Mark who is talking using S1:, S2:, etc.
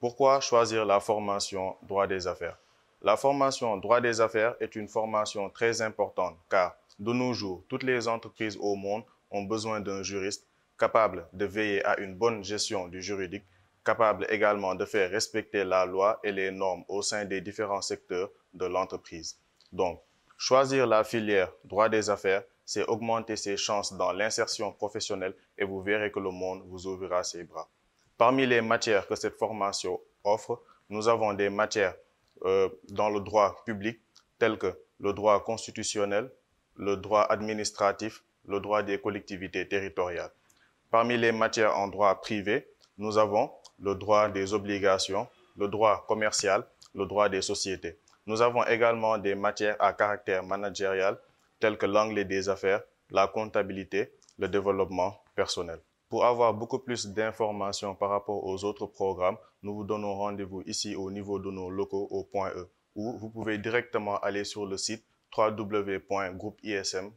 S1: Pourquoi choisir la formation droit des affaires La formation droit des affaires est une formation très importante car de nos jours, toutes les entreprises au monde ont besoin d'un juriste capable de veiller à une bonne gestion du juridique, capable également de faire respecter la loi et les normes au sein des différents secteurs de l'entreprise. Donc, choisir la filière droit des affaires, c'est augmenter ses chances dans l'insertion professionnelle et vous verrez que le monde vous ouvrira ses bras. Parmi les matières que cette formation offre, nous avons des matières euh, dans le droit public, telles que le droit constitutionnel, le droit administratif, le droit des collectivités territoriales. Parmi les matières en droit privé, nous avons le droit des obligations, le droit commercial, le droit des sociétés. Nous avons également des matières à caractère managérial, telles que l'anglais des affaires, la comptabilité, le développement personnel. Pour avoir beaucoup plus d'informations par rapport aux autres programmes, nous vous donnons rendez-vous ici au niveau de nos locaux au point E, ou vous pouvez directement aller sur le site www.groupeism.sn.